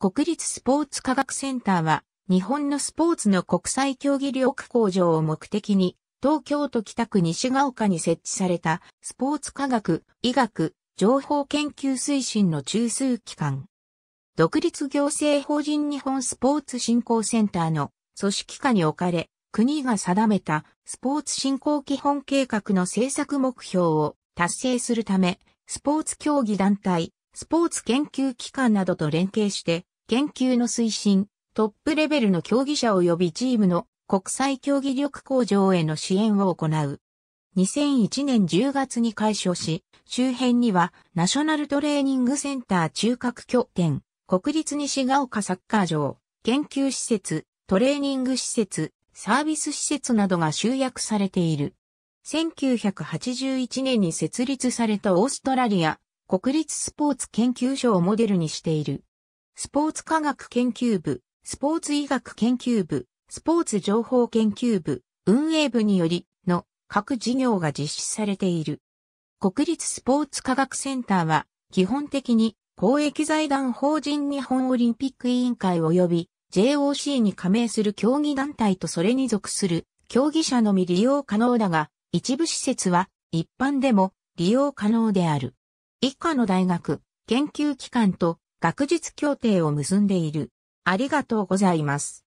国立スポーツ科学センターは、日本のスポーツの国際競技力向上を目的に、東京都北区西ヶ丘に設置された、スポーツ科学、医学、情報研究推進の中枢機関。独立行政法人日本スポーツ振興センターの組織下に置かれ、国が定めたスポーツ振興基本計画の政策目標を達成するため、スポーツ競技団体、スポーツ研究機関などと連携して、研究の推進、トップレベルの競技者及びチームの国際競技力向上への支援を行う。2001年10月に開所し、周辺にはナショナルトレーニングセンター中核拠点、国立西が丘サッカー場、研究施設、トレーニング施設、サービス施設などが集約されている。1981年に設立されたオーストラリア国立スポーツ研究所をモデルにしている。スポーツ科学研究部、スポーツ医学研究部、スポーツ情報研究部、運営部によりの各事業が実施されている。国立スポーツ科学センターは基本的に公益財団法人日本オリンピック委員会及び JOC に加盟する競技団体とそれに属する競技者のみ利用可能だが、一部施設は一般でも利用可能である。以下の大学、研究機関と学術協定を結んでいる。ありがとうございます。